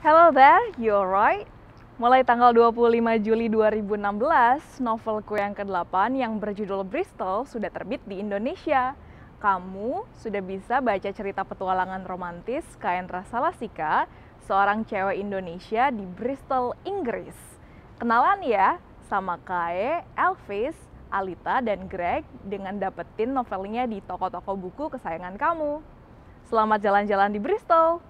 Hello there, you alright? Mulai tanggal 25 Juli 2016, novelku yang ke-8 yang berjudul Bristol sudah terbit di Indonesia. Kamu sudah bisa baca cerita petualangan romantis Kaendra Salasika, seorang cewek Indonesia di Bristol, Inggris. Kenalan ya sama Kae, Elvis, Alita, dan Greg dengan dapetin novelnya di toko-toko buku kesayangan kamu. Selamat jalan-jalan di Bristol!